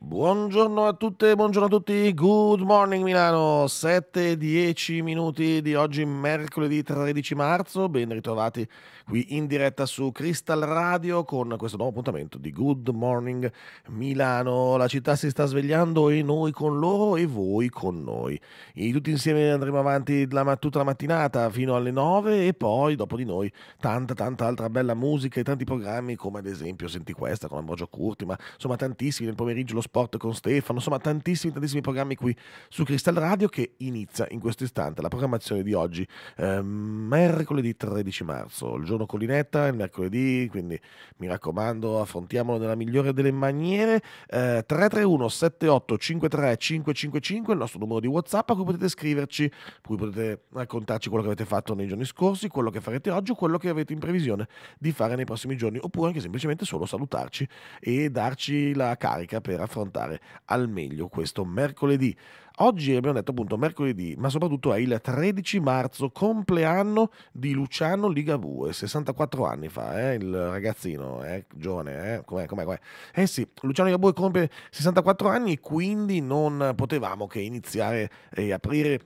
Buongiorno a tutte, buongiorno a tutti, good morning Milano, 7-10 minuti di oggi mercoledì 13 marzo, ben ritrovati qui in diretta su Crystal Radio con questo nuovo appuntamento di Good Morning Milano, la città si sta svegliando e noi con loro e voi con noi, e tutti insieme andremo avanti tutta la mattinata fino alle 9 e poi dopo di noi tanta tanta altra bella musica e tanti programmi come ad esempio senti questa con Ambrogio Curti, ma insomma tantissimi nel pomeriggio lo sport con Stefano, insomma tantissimi, tantissimi programmi qui su Crystal Radio che inizia in questo istante la programmazione di oggi, eh, mercoledì 13 marzo, il giorno collinetta, il mercoledì, quindi mi raccomando affrontiamolo nella migliore delle maniere, eh, 331 78 53 555 il nostro numero di Whatsapp a cui potete scriverci, a cui potete raccontarci quello che avete fatto nei giorni scorsi, quello che farete oggi o quello che avete in previsione di fare nei prossimi giorni, oppure anche semplicemente solo salutarci e darci la carica per affrontare affrontare al meglio questo mercoledì. Oggi abbiamo detto appunto mercoledì, ma soprattutto è il 13 marzo, compleanno di Luciano Ligabue, 64 anni fa, eh, il ragazzino, eh, giovane, eh, com'è, com'è, com'è. Eh sì, Luciano Ligabue compie 64 anni e quindi non potevamo che iniziare e aprire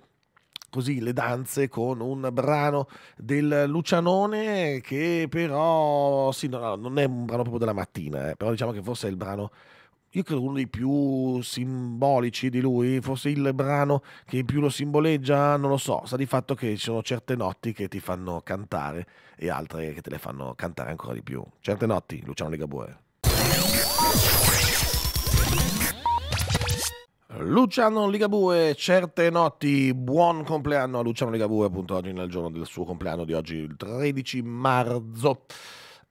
così le danze con un brano del Lucianone che però sì, no, non è un brano proprio della mattina, eh, però diciamo che forse è il brano io credo uno dei più simbolici di lui, forse il brano che più lo simboleggia, non lo so, sa di fatto che ci sono certe notti che ti fanno cantare e altre che te le fanno cantare ancora di più. Certe notti, Luciano Ligabue. Luciano Ligabue, certe notti, buon compleanno a Luciano Ligabue, appunto oggi nel giorno del suo compleanno di oggi, il 13 marzo.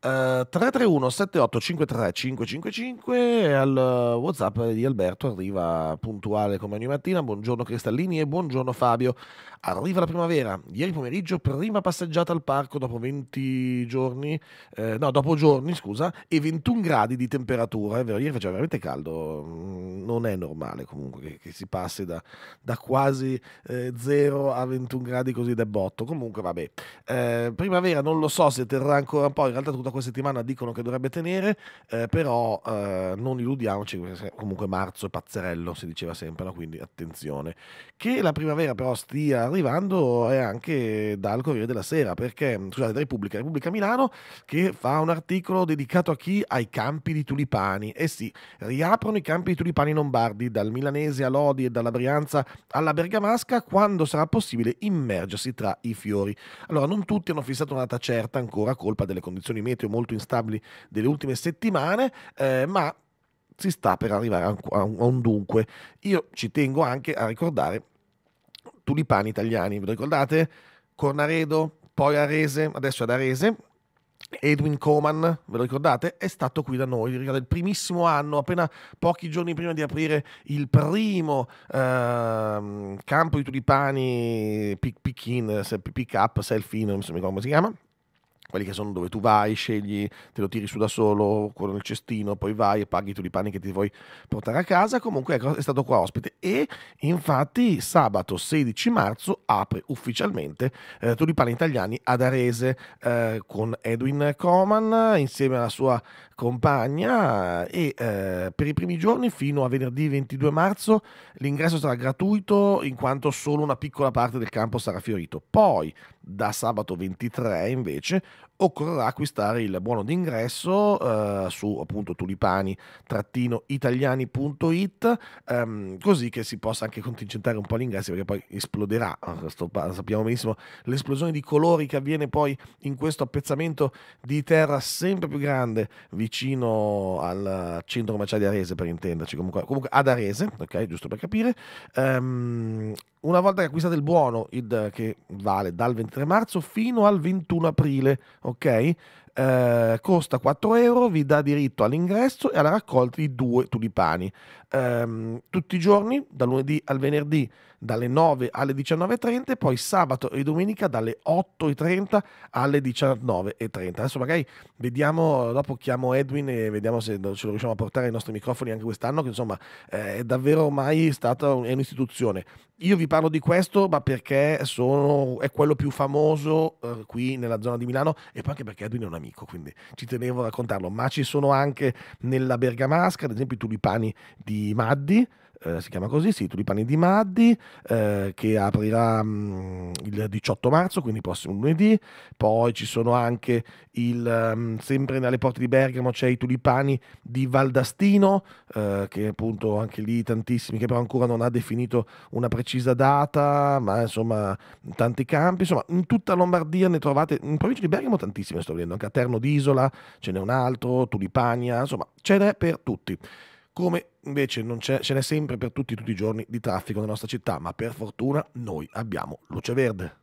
Uh, 331 7853 555 al Whatsapp di Alberto arriva puntuale come ogni mattina. Buongiorno Cristallini e buongiorno Fabio. Arriva la primavera. Ieri pomeriggio prima passeggiata al parco dopo 20 giorni, eh, no, dopo giorni, scusa, e 21 gradi di temperatura. È vero, ieri faceva veramente caldo. Mm, non è normale comunque che, che si passi da, da quasi eh, a 21 gradi così da botto. Comunque vabbè. Eh, primavera non lo so se terrà ancora un po', in realtà tutta questa settimana dicono che dovrebbe tenere, eh, però eh, non illudiamoci, comunque marzo è pazzerello, si diceva sempre, no? quindi attenzione. Che la primavera però stia arrivando è anche dal Corriere della Sera, perché, scusate, da Repubblica, Repubblica Milano, che fa un articolo dedicato a chi? Ai campi di tulipani. Eh sì, riaprono i campi di tulipani lombardi, dal milanese a Lodi e dalla Brianza alla Bergamasca, quando sarà possibile immergersi tra i fiori. Allora, non tutti hanno fissato una data certa ancora, colpa delle condizioni meteo meteo molto instabili delle ultime settimane, eh, ma si sta per arrivare a un, a un dunque. Io ci tengo anche a ricordare tulipani italiani, vi ricordate? Cornaredo, poi Arese, adesso è ad Arese, Edwin Coman, ve lo ricordate? È stato qui da noi, ricordate, il primissimo anno, appena pochi giorni prima di aprire il primo eh, campo di tulipani, pick, pick pick up, self in, non so come si chiama, quelli che sono dove tu vai, scegli, te lo tiri su da solo, quello nel cestino, poi vai e paghi i tulipani che ti vuoi portare a casa. Comunque ecco, è stato qua ospite e infatti sabato 16 marzo apre ufficialmente eh, Tulipani Italiani ad Arese eh, con Edwin Coman insieme alla sua compagna e eh, per i primi giorni fino a venerdì 22 marzo l'ingresso sarà gratuito in quanto solo una piccola parte del campo sarà fiorito. Poi da sabato 23 invece occorrerà acquistare il buono d'ingresso eh, su appunto tulipani-italiani.it ehm, così che si possa anche contingentare un po' l'ingresso perché poi esploderà, eh, Sto, sappiamo benissimo l'esplosione di colori che avviene poi in questo appezzamento di terra sempre più grande vicino al centro commerciale di Arese per intenderci, comunque, comunque ad Arese, ok, giusto per capire. Ehm, una volta che acquistate il buono, id, che vale dal 23 marzo fino al 21 aprile, ok? ok? Eh, costa 4 euro, vi dà diritto all'ingresso e alla raccolta di due tulipani. Eh, tutti i giorni, da lunedì al venerdì, dalle 9 alle 19.30, poi sabato e domenica dalle 8.30 alle 19.30. Adesso magari vediamo, dopo chiamo Edwin e vediamo se ce lo riusciamo a portare ai nostri microfoni anche quest'anno, che insomma eh, è davvero ormai stata un'istituzione. Io vi parlo di questo, ma perché sono, è quello più famoso eh, qui nella zona di Milano e poi anche perché Edwin è una amico, quindi ci tenevo a raccontarlo, ma ci sono anche nella bergamasca, ad esempio i tulipani di Maddi, eh, si chiama così, sì, Tulipani di Maddi, eh, che aprirà mh, mm, il 18 marzo, quindi prossimo lunedì. Poi ci sono anche, il, mh, mm, sempre nelle porte di Bergamo, c'è i Tulipani di Valdastino, eh, che appunto anche lì tantissimi, che però ancora non ha definito una precisa data, ma insomma tanti campi, insomma in tutta Lombardia ne trovate, in provincia di Bergamo tantissime, sto vedendo, anche a Terno d'Isola ce n'è un altro, Tulipania, insomma ce n'è per tutti come invece non c'è, ce n'è sempre per tutti, tutti i giorni di traffico nella nostra città, ma per fortuna noi abbiamo luce verde.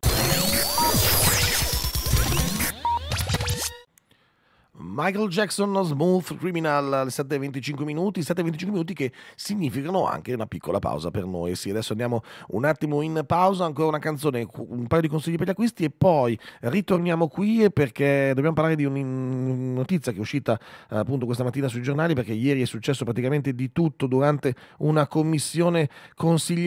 Michael Jackson Smooth Criminal alle 7.25 minuti, 7.25 minuti che significano anche una piccola pausa per noi. Sì, adesso andiamo un attimo in pausa, ancora una canzone, un paio di consigli per gli acquisti e poi ritorniamo qui perché dobbiamo parlare di una notizia che è uscita appunto questa mattina sui giornali perché ieri è successo praticamente di tutto durante una commissione consigliare.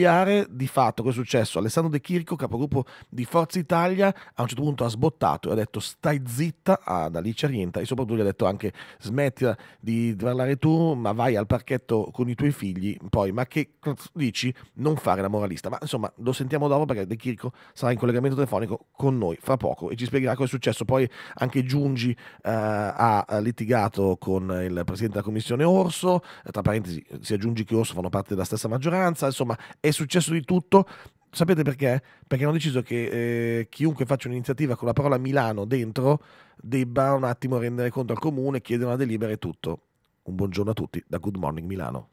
Di fatto, cosa è successo? Alessandro De Chirico, capogruppo di Forza Italia, a un certo punto ha sbottato e ha detto stai zitta ad Alicia Rienta e soprattutto tempo tu gli hai detto anche smetti di parlare tu, ma vai al parchetto con i tuoi figli, poi, ma che dici? Non fare la moralista. Ma insomma, lo sentiamo dopo perché De Chirico sarà in collegamento telefonico con noi fra poco e ci spiegherà cosa è successo. Poi anche Giungi eh, ha litigato con il presidente della commissione Orso, tra parentesi sia Giungi che Orso fanno parte della stessa maggioranza, insomma è successo di tutto Sapete perché? Perché hanno deciso che eh, chiunque faccia un'iniziativa con la parola Milano dentro debba un attimo rendere conto al comune, chiedere una delibera e tutto. Un buongiorno a tutti da Good Morning Milano.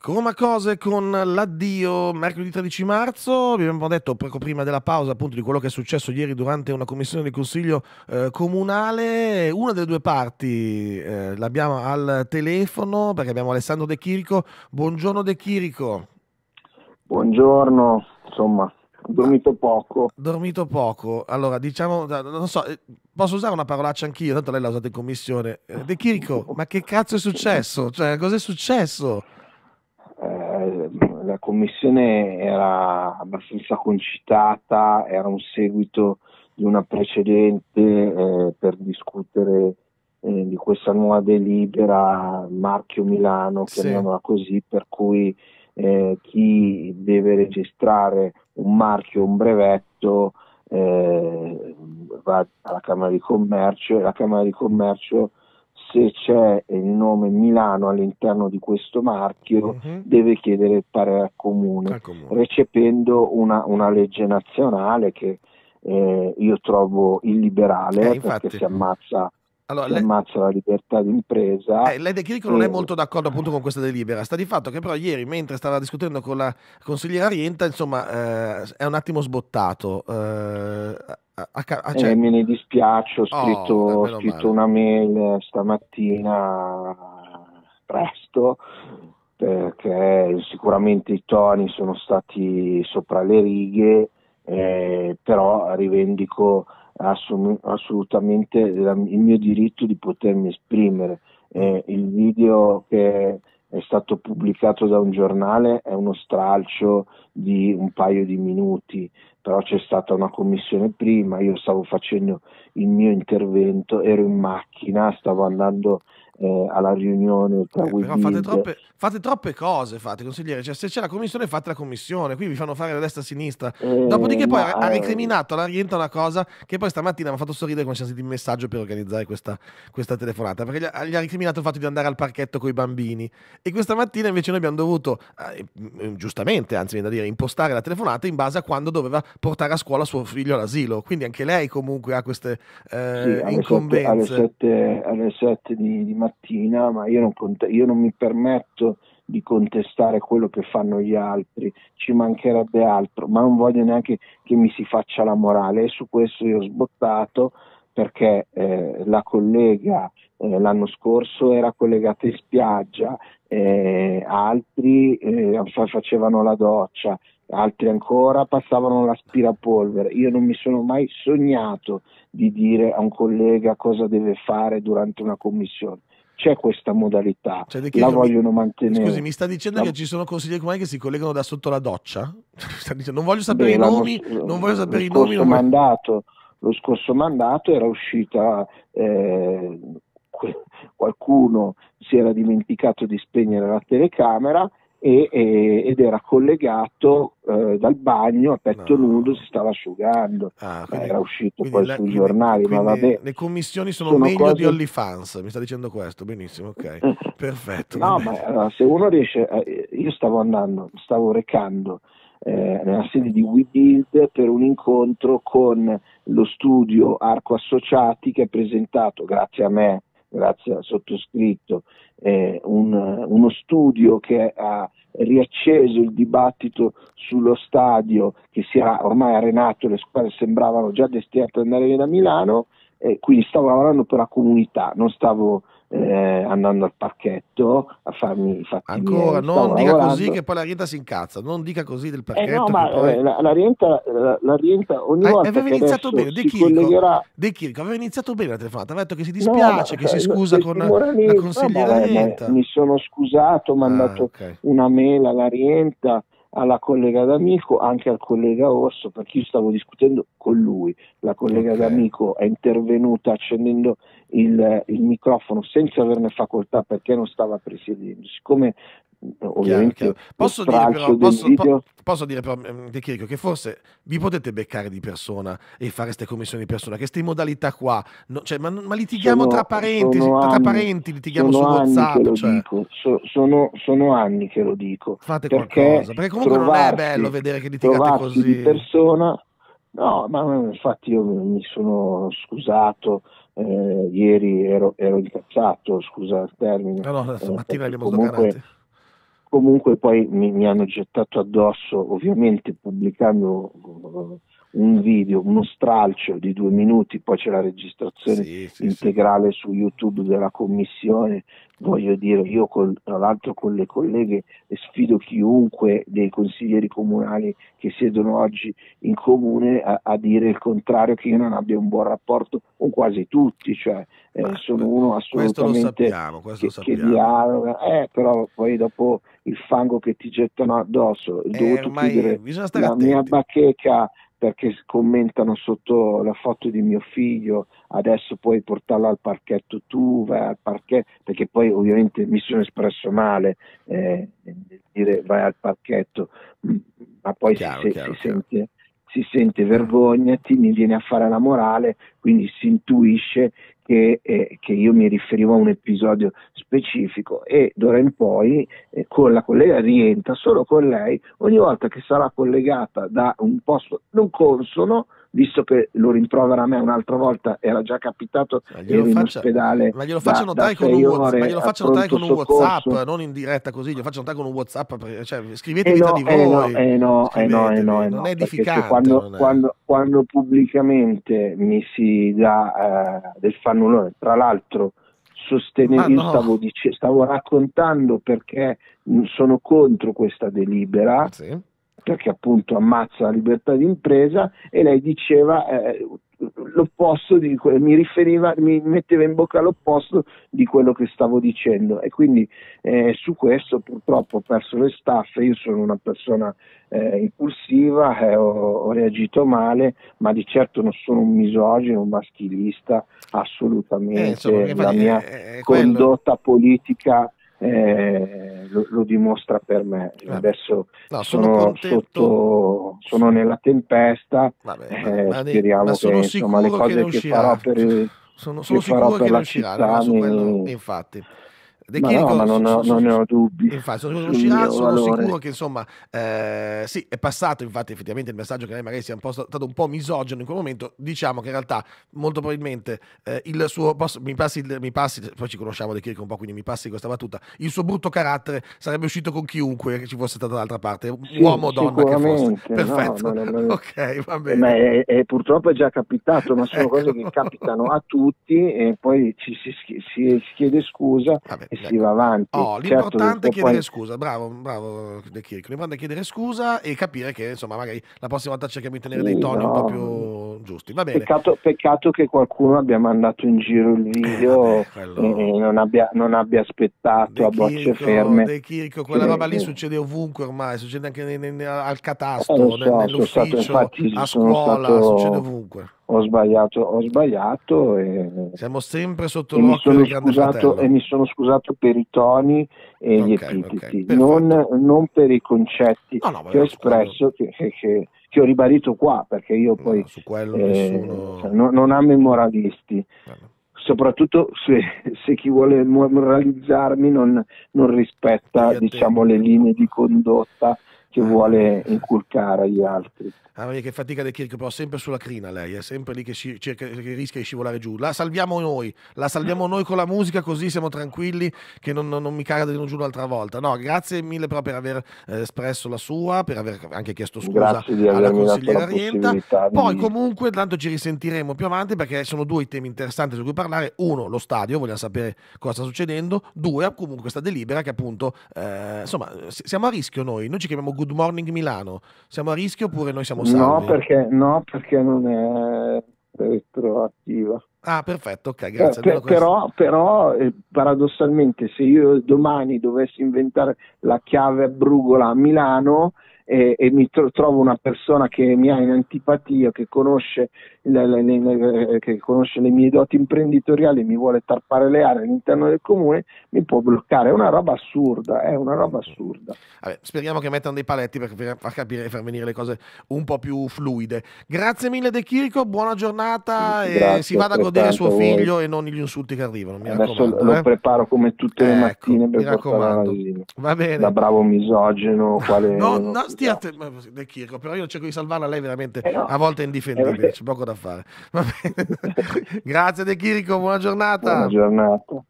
Roma Cose con l'addio mercoledì 13 marzo, vi abbiamo detto poco prima della pausa appunto di quello che è successo ieri durante una commissione del Consiglio eh, Comunale, una delle due parti eh, l'abbiamo al telefono perché abbiamo Alessandro De Chirico, buongiorno De Chirico. Buongiorno, insomma dormito ah, poco. Dormito poco. Allora, diciamo, non so, eh, posso usare una parolaccia anch'io, tanto lei l'ha usata in commissione. Eh, De Chirico, ma che cazzo è successo? Cioè, cos'è successo? commissione era abbastanza concitata, era un seguito di una precedente eh, per discutere eh, di questa nuova delibera marchio Milano, chiamiamola sì. così, per cui eh, chi deve registrare un marchio, un brevetto, eh, va alla Camera di Commercio e la Camera di Commercio se c'è il nome Milano all'interno di questo marchio uh-huh. deve chiedere il parere al comune, comune. recependo una, una, legge nazionale che eh, io trovo illiberale eh, infatti... perché si ammazza allora, lei... ammazza la libertà d'impresa. Eh, lei De Chirico e... non è molto d'accordo appunto con questa delibera. Sta di fatto che però ieri, mentre stava discutendo con la consigliera Rienta, insomma, eh, è un attimo sbottato. Eh, Ah, ah, cioè... eh, me ne dispiace, ho oh, scritto, oh, ho scritto una mail stamattina presto perché sicuramente i toni sono stati sopra le righe, eh, però rivendico assum- assolutamente il mio diritto di potermi esprimere. Eh, il video che è stato pubblicato da un giornale, è uno stralcio di un paio di minuti, però c'è stata una commissione prima, io stavo facendo il mio intervento, ero in macchina, stavo andando eh, alla riunione tra eh, Però fate troppe, fate troppe, cose, fate consigliere, cioè, se c'è la commissione fate la commissione, qui vi fanno fare la destra e la sinistra, eh, dopodiché poi ha eh, recriminato la rienta una cosa che poi stamattina mi ha fatto sorridere con siamo sentiti il messaggio per organizzare questa, questa telefonata, perché gli ha, gli ha, recriminato il fatto di andare al parchetto con i bambini e questa mattina invece noi abbiamo dovuto, eh, mm, mm, giustamente anzi viene da dire, impostare la telefonata in base a quando doveva portare a scuola suo figlio all'asilo, quindi anche lei comunque ha queste eh, sì, incombenze. Alle 7, alle 7 di, di mattina mattina, ma io non, cont- io non mi permetto di contestare quello che fanno gli altri, ci mancherebbe altro, ma non voglio neanche che mi si faccia la morale e su questo io ho sbottato perché eh, la collega eh, l'anno scorso era collegata in spiaggia, eh, altri eh, facevano la doccia, altri ancora passavano l'aspirapolvere. Io non mi sono mai sognato di dire a un collega cosa deve fare durante una commissione c'è questa modalità, cioè, la vogliono mantenere. Scusi, mi sta dicendo la... che ci sono consiglieri comunali che si collegano da sotto la doccia? non voglio sapere Beh, i nomi, lo... non voglio sapere i nomi. Non... Mandato, lo scorso mandato era uscita, eh, qualcuno si era dimenticato di spegnere la telecamera e, e, ed era collegato eh, dal bagno a petto no. nudo, si stava asciugando. Ah, quindi, era uscito poi la, sui giornali, ma vabbè. Le commissioni sono, sono meglio cose... di OnlyFans, mi sta dicendo questo, benissimo, ok, perfetto. No, ma allora, se uno riesce, a... Eh, io stavo andando, stavo recando eh, nella sede di WeBuild per un incontro con lo studio Arco Associati che ha presentato, grazie a me, grazie al sottoscritto, eh, un, uno studio che ha riacceso il dibattito sullo stadio che si era ormai arenato, le squadre sembravano già destinate ad andare via da Milano, eh, quindi stavo lavorando per la comunità, non stavo eh, andando al pacchetto a farmi i fatti Ancora, miei, non dica lavorando. così che poi la rienta si incazza, non dica così del pacchetto. Eh no, ma poi... Eh, la, la, rienta, la, la rienta ogni eh, volta aveva iniziato bene, De Chirico, collegherà... De Chirico aveva iniziato bene la telefonata, aveva detto che si dispiace, no, che no, si scusa no, con la consigliera no, ma, ma, Mi sono scusato, ho ah, mandato ah, okay. una mail alla rienta, alla collega d'amico, anche al collega Orso, perché io stavo discutendo con lui. La collega okay. d'amico è intervenuta accendendo il, il, microfono senza averne facoltà perché non stava presiedendo. Siccome Chiaro, chiaro. Posso, dire però, posso, po- posso, dire però, De Chirico, che forse vi potete beccare di persona e fare queste commissioni di persona, che queste modalità qua, no, cioè, ma, ma, litighiamo sono, tra parenti, tra anni, parenti litighiamo su WhatsApp. Cioè. So, sono, sono, anni che lo dico. Fate perché qualcosa, perché comunque trovarsi, non è bello vedere che litigate così. Di persona, no, ma infatti io mi sono scusato. Eh, ieri ero, ero incazzato, scusa il termine. No, no, stamattina eh, abbiamo comunque, sdoganati comunque poi mi, mi hanno gettato addosso, ovviamente pubblicando eh, un video, uno stralcio di due minuti, poi c'è la registrazione sì, sì, integrale sì. su YouTube della commissione. Voglio dire, io con, tra l'altro con le colleghe sfido chiunque dei consiglieri comunali che siedono oggi in comune a, a dire il contrario, che io non abbia un buon rapporto con quasi tutti, cioè eh, Ma, sono uno assolutamente sappiamo, che, che, dialoga, eh, però poi dopo il fango che ti gettano addosso, ho eh, dovuto chiudere la attenti. mia bacheca perché commentano sotto la foto di mio figlio, adesso puoi portarla al parchetto tu, vai al parchetto, perché poi ovviamente mi sono espresso male eh, dire vai al parchetto, mm, ma poi chiaro, si, chiaro, si, chiaro. Sente, si, Sente, vergogna, ti mi viene a fare la morale, quindi si intuisce che, eh, che, io mi riferivo a un episodio specifico e d'ora in poi eh, con la collega rientra solo con lei ogni volta che sarà collegata da un posto non consono visto che lo rimprovera a me un'altra volta, era già capitato, ero faccia, in ospedale. Ma glielo faccio notare con, un, faccio notare con un WhatsApp, eh, non in diretta così, glielo faccio notare con un WhatsApp, eh, cioè, scrivetevi eh no, di eh voi. Eh no, eh no, eh no, eh no, non è edificante. quando, non è. Quando, quando, pubblicamente mi si dà eh, del fannulone, tra l'altro sostenevo, no. stavo, dice, stavo raccontando perché sono contro questa delibera. Sì perché appunto ammazza la libertà di impresa e lei diceva eh, l'opposto di que- mi riferiva, mi metteva in bocca l'opposto di quello che stavo dicendo e quindi eh, su questo purtroppo ho perso le staffe, io sono una persona eh, impulsiva, eh, ho, ho, reagito male, ma di certo non sono un misogino, un maschilista, assolutamente, eh, insomma, la mia eh, eh, condotta politica eh, lo, lo, dimostra per me. Eh. Adesso no, sono, sono, sotto, sono, nella tempesta, Vabbè, eh, ma speriamo ma che insomma, le cose che, che farò per, sono, sono che farò per la città. Mi... Infatti. De Chirico, no, ma non, ho, non ne ho dubbi. Infatti, ah, sono, sono, sono sicuro che insomma, eh, sì, è passato infatti effettivamente il messaggio che lei magari sia un po stato un po' misogino in quel momento. Diciamo che in realtà molto probabilmente eh, il suo, posso, mi, passi, mi passi, poi ci conosciamo De Chirico un po', quindi mi passi questa battuta, il suo brutto carattere sarebbe uscito con chiunque che ci fosse stato dall'altra parte, sì, uomo o donna che fosse. Perfetto. No, non, ok, va bene. Ma è, è, purtroppo è già capitato, ma sono ecco. cose che capitano a tutti e poi ci si, si, si chiede scusa. Vabbè. E e si va avanti. Oh, certo, l'importante è chiedere poi... scusa, bravo, bravo De Chirico. L'importante è chiedere scusa e capire che insomma magari la prossima volta cerchiamo di tenere dei toni no. un po' più giusti. Va bene. Peccato, peccato, che qualcuno abbia mandato in giro il video eh, vabbè, quello... e non abbia, non abbia aspettato De a Chirico, bocce ferme. De Chirico, quella sì, roba lì succede ovunque ormai, succede anche in, in, al catastro, eh, so, nell'ufficio, stato, infatti, a scuola, stato... succede ovunque. Ho sbagliato, ho sbagliato. E, Siamo sempre sotto l'occhio del grande E mi sono scusato per i toni e okay, gli epiteti, okay, non, non, per i concetti no, no, che ho espresso, che, che, che ho ribadito qua, perché io poi no, su quello eh, nessuno... cioè, no, non amo i moralisti. Bello. Soprattutto se, se, chi vuole moralizzarmi non, non rispetta diciamo, le linee di condotta che vuole inculcare agli altri. Ah, che fatica del Chirico, però sempre sulla crina lei, è eh, sempre lì che, sci- cerca, cioè, che, rischia di scivolare giù. La salviamo noi, la salviamo noi con la musica così siamo tranquilli che non, non, non mi cadano giù un'altra volta. No, grazie mille però per aver eh, espresso la sua, per aver anche chiesto scusa alla consigliera Rienta. Poi di... comunque tanto ci risentiremo più avanti perché sono due i temi interessanti su cui parlare. Uno, lo stadio, vogliamo sapere cosa sta succedendo. Due, comunque questa delibera che appunto, eh, insomma, siamo a rischio noi, noi ci chiamiamo Good Morning Milano? Siamo a rischio oppure noi siamo salvi? No, perché, no, perché non è retroattiva. Ah, perfetto, ok, eh, grazie. Eh, per, però, però eh, paradossalmente, se io domani dovessi inventare la chiave a Brugola a Milano, e, e mi tro- trovo una persona che mi ha in antipatia, che conosce, le, le, le, che conosce le mie doti imprenditoriali, e mi vuole tarpare le aree all'interno del comune, mi può bloccare. È una roba assurda, è una roba mm. assurda. Vabbè, speriamo che mettano dei paletti per far capire e far venire le cose un po' più fluide. Grazie mille De Chirico, buona giornata Grazie, e si vada a godere suo figlio voi. e non gli insulti che arrivano. Adesso lo eh? preparo come tutte le ecco, mattine per mi raccomando. Va bene. Da bravo misogeno, quale... no, no, stia attenta del Chirco, però io cerco di salvarla, lei veramente eh no. a volte è indifendibile, eh c'è poco da fare. Grazie De Chirico, buona giornata. Buona giornata.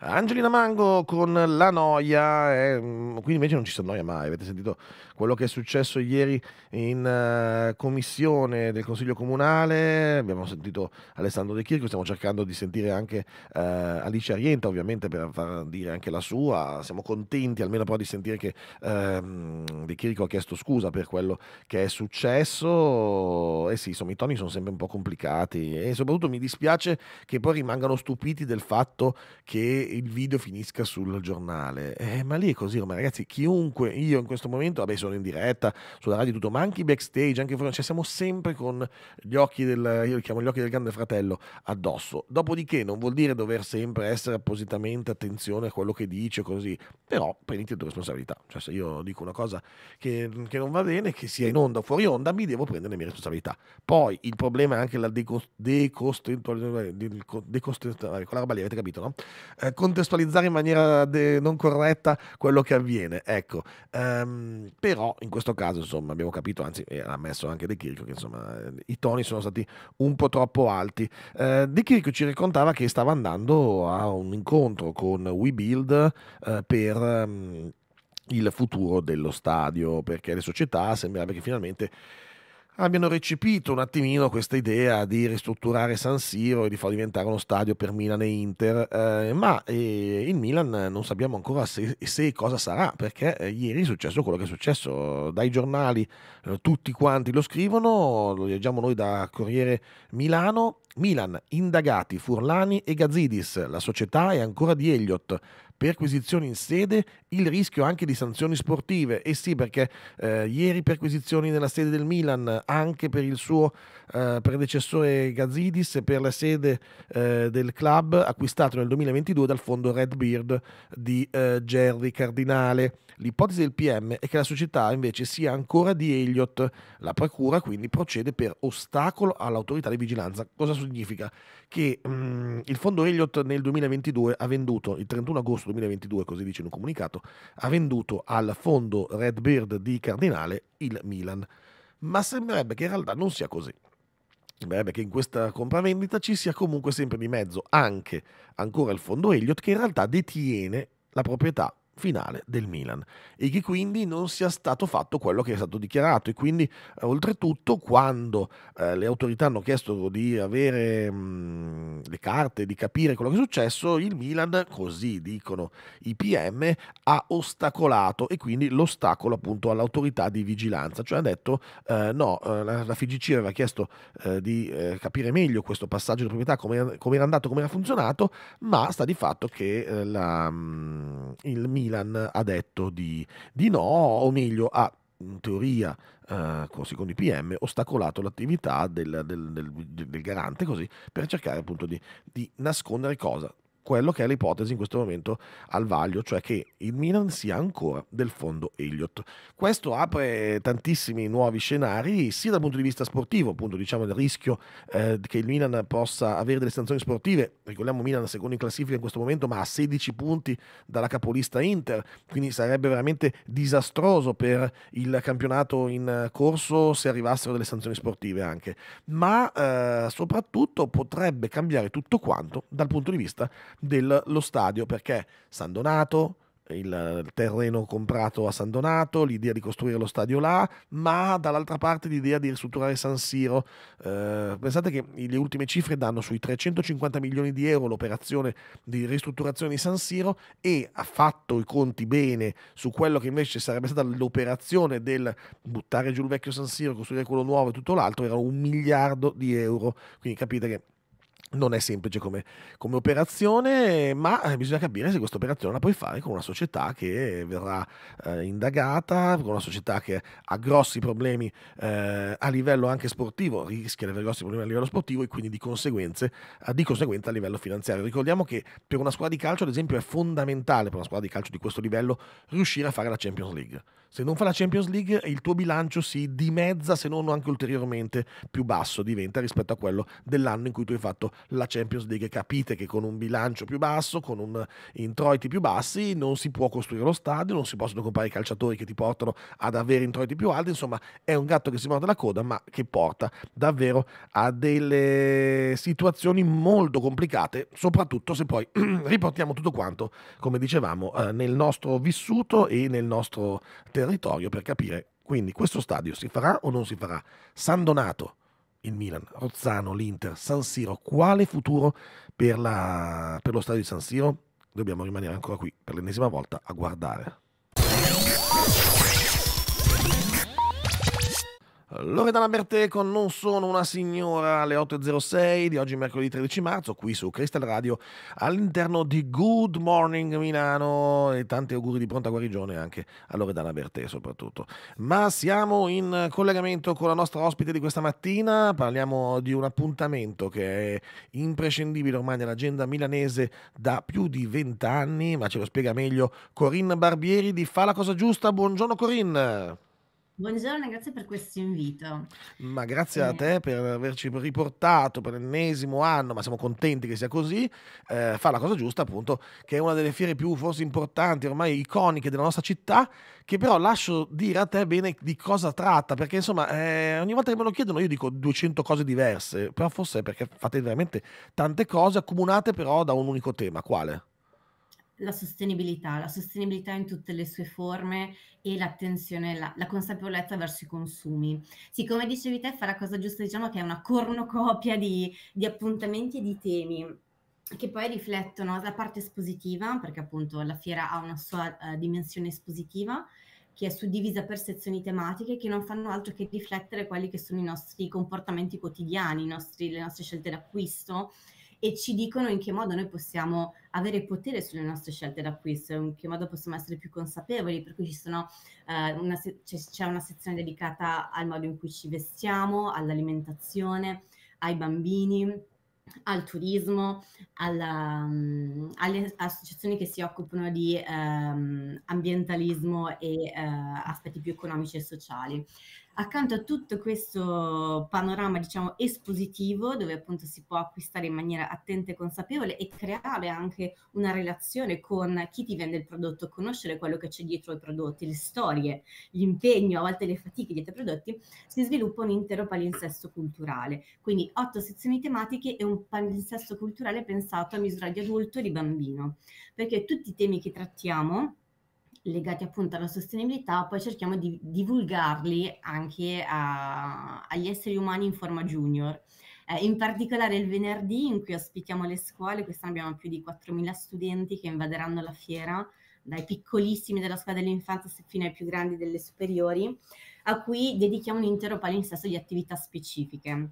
Angelina Mango con la noia, eh, qui invece non ci si annoia mai, avete sentito quello che è successo ieri in uh, commissione del Consiglio Comunale, abbiamo sentito Alessandro De Chirico, stiamo cercando di sentire anche uh, Alice Arienta ovviamente per far dire anche la sua, siamo contenti almeno però di sentire che uh, De Chirico ha chiesto scusa per quello che è successo e sì, insomma i toni sono sempre un po' complicati e soprattutto mi dispiace che poi rimangano stupiti del fatto che il video finisca sul giornale, eh, ma lì è così, ma ragazzi chiunque, io in questo momento, vabbè sono trasmissione in diretta, sulla radio tutto, ma anche i backstage, anche cioè siamo sempre con gli occhi del, io li chiamo gli occhi del grande fratello addosso. Dopodiché non vuol dire dover sempre essere appositamente attenzione a quello che dice, così, però prenditi la tua responsabilità. Cioè se io dico una cosa che, che non va bene, che sia in onda o fuori onda, mi devo prendere le mie responsabilità. Poi il problema è anche la decostruzione, decostruzione, eh, quella roba lì avete capito, no? Eh, contestualizzare in maniera non corretta quello che avviene, ecco. Um, però però in questo caso insomma abbiamo capito, anzi ha ammesso anche De Chirico che insomma i toni sono stati un po' troppo alti. Eh, De Chirico ci raccontava che stava andando a un incontro con WeBuild eh, per... Mh, mm, il futuro dello stadio perché le società sembrava che finalmente abbiano recepito un attimino questa idea di ristrutturare San Siro e di far diventare uno stadio per Milan e Inter, eh, ma eh, il Milan non sappiamo ancora se, se cosa sarà, perché eh, ieri è successo quello che è successo, dai giornali eh, tutti quanti lo scrivono, lo leggiamo noi da Corriere Milano, Milan, indagati Furlani e Gazidis, la società è ancora di Elliott, perquisizioni in sede, il rischio anche di sanzioni sportive. E sì, perché eh, ieri perquisizioni nella sede del Milan, anche per il suo eh, predecessore Gazidis per la sede eh, del club acquistato nel 2022 dal fondo Redbeard di Jerry eh, Cardinale. L'ipotesi del PM è che la società invece sia ancora di Elliott. La procura quindi procede per ostacolo all'autorità di vigilanza. Cosa significa? Che mh, mm, il fondo Elliott nel 2022 ha venduto il 31 agosto 2022, così dice in un comunicato, ha venduto al fondo Red Beard di Cardinale il Milan. Ma sembrerebbe che in realtà non sia così. Sembrerebbe che in questa compravendita ci sia comunque sempre di mezzo anche ancora il fondo Elliott che in realtà detiene la proprietà finale del Milan e che quindi non sia stato fatto quello che è stato dichiarato e quindi eh, oltretutto quando eh, le autorità hanno chiesto di avere mh, mm, le carte, di capire quello che è successo, il Milan, così dicono i PM, ha ostacolato e quindi l'ostacolo appunto all'autorità di vigilanza, cioè ha detto eh, no, eh, la, la, FGC aveva chiesto eh, di eh, capire meglio questo passaggio di proprietà, come, era andato, come era funzionato, ma sta di fatto che la, mh, mm, il Milan Milan ha detto di, di no, o meglio ha in teoria, eh, secondo i PM, ostacolato l'attività del, del, del, del garante così, per cercare appunto di, di nascondere cosa quello che è l'ipotesi in questo momento al vaglio, cioè che il Milan sia ancora del fondo Elliott. Questo apre tantissimi nuovi scenari, sia dal punto di vista sportivo, appunto diciamo il rischio eh, che il Milan possa avere delle sanzioni sportive, ricordiamo Milan secondo in classifica in questo momento, ma a 16 punti dalla capolista Inter, quindi sarebbe veramente disastroso per il campionato in corso se arrivassero delle sanzioni sportive anche, ma eh, soprattutto potrebbe cambiare tutto quanto dal punto di vista dello stadio perché San Donato, il terreno comprato a San Donato, l'idea di costruire lo stadio là, ma dall'altra parte l'idea di ristrutturare San Siro. Eh, pensate che le ultime cifre danno sui 350 milioni di euro l'operazione di ristrutturazione di San Siro e ha fatto i conti bene su quello che invece sarebbe stata l'operazione del buttare giù il vecchio San Siro, costruire quello nuovo e tutto l'altro, era un miliardo di euro. Quindi capite che non è semplice come, come, operazione, ma eh, bisogna capire se questa operazione la puoi fare con una società che verrà eh, indagata, con una società che ha grossi problemi eh, a livello anche sportivo, rischia di avere grossi problemi a livello sportivo e quindi di, conseguenze, eh, di conseguenza a livello finanziario. Ricordiamo che per una squadra di calcio, ad esempio, è fondamentale per una squadra di calcio di questo livello riuscire a fare la Champions League se non fa la Champions League, il tuo bilancio si dimezza, se non anche ulteriormente più basso diventa rispetto a quello dell'anno in cui tu hai fatto la Champions League. Capite che con un bilancio più basso, con un introiti più bassi, non si può costruire lo stadio, non si possono comprare i calciatori che ti portano ad avere introiti più alti. Insomma, è un gatto che si morde la coda, ma che porta davvero a delle situazioni molto complicate, soprattutto se poi riportiamo tutto quanto, come dicevamo, eh, nel nostro vissuto e nel nostro tempo territorio per capire quindi questo stadio si farà o non si farà. San Donato, il Milan, Rozzano, l'Inter, San Siro, quale futuro per, la, per lo stadio di San Siro? Dobbiamo rimanere ancora qui per l'ennesima volta a guardare. Loredana Bertè con Non sono una signora alle 8.06 di oggi mercoledì 13 marzo qui su Crystal Radio all'interno di Good Morning Milano e tanti auguri di pronta guarigione anche a Loredana Bertè soprattutto. Ma siamo in collegamento con la nostra ospite di questa mattina, parliamo di un appuntamento che è imprescindibile ormai nell'agenda milanese da più di vent'anni, ma ce lo spiega meglio Corinne Barbieri di Fa la cosa giusta. Buongiorno Corinne! Buongiorno, grazie per questo invito. Ma grazie a eh. te per averci riportato per l'ennesimo anno, ma siamo contenti che sia così, ehm, fa la cosa giusta appunto, che è una delle fiere più forse importanti, ormai iconiche della nostra città, che però lascio dire a te bene di cosa tratta, perché insomma, ehm, ogni volta che me lo chiedono io dico 200 cose diverse, però forse è perché fate veramente tante cose accomunate però da un unico tema, quale? la sostenibilità, la sostenibilità in tutte le sue forme e l'attenzione, la, la consapevolezza verso i consumi. Sì, come dicevi te, fa la cosa giusta, diciamo che è una cornucopia di, di appuntamenti e di temi che poi riflettono la parte espositiva, perché appunto la fiera ha una sua uh, dimensione espositiva, che è suddivisa per sezioni tematiche che non fanno altro che riflettere quelli che sono i nostri comportamenti quotidiani, nostri, le nostre scelte d'acquisto e ci dicono in che modo noi possiamo avere potere sulle nostre scelte d'acquisto, in che modo possiamo essere più consapevoli, per cui sono, eh, una se- c'è una sezione dedicata al modo in cui ci vestiamo, all'alimentazione, ai bambini al turismo, alla, um, alle associazioni che si occupano di um, ambientalismo e uh, aspetti più economici e sociali accanto a tutto questo panorama, diciamo, espositivo, dove appunto si può acquistare in maniera attenta e consapevole e creare anche una relazione con chi ti vende il prodotto, conoscere quello che c'è dietro i prodotti, le storie, l'impegno, a volte le fatiche dietro i prodotti, si sviluppa un intero palinsesto culturale. Quindi otto sezioni tematiche e un palinsesto culturale pensato a misura di adulto e di bambino, perché tutti i temi che trattiamo legati appunto alla sostenibilità, poi cerchiamo di divulgarli anche a, agli esseri umani in forma junior. Eh, in particolare il venerdì in cui ospitiamo le scuole, quest'anno abbiamo più di 4.000 studenti che invaderanno la fiera, dai piccolissimi della scuola dell'infanzia fino ai più grandi delle superiori, a cui dedichiamo un intero palinsesto di attività specifiche.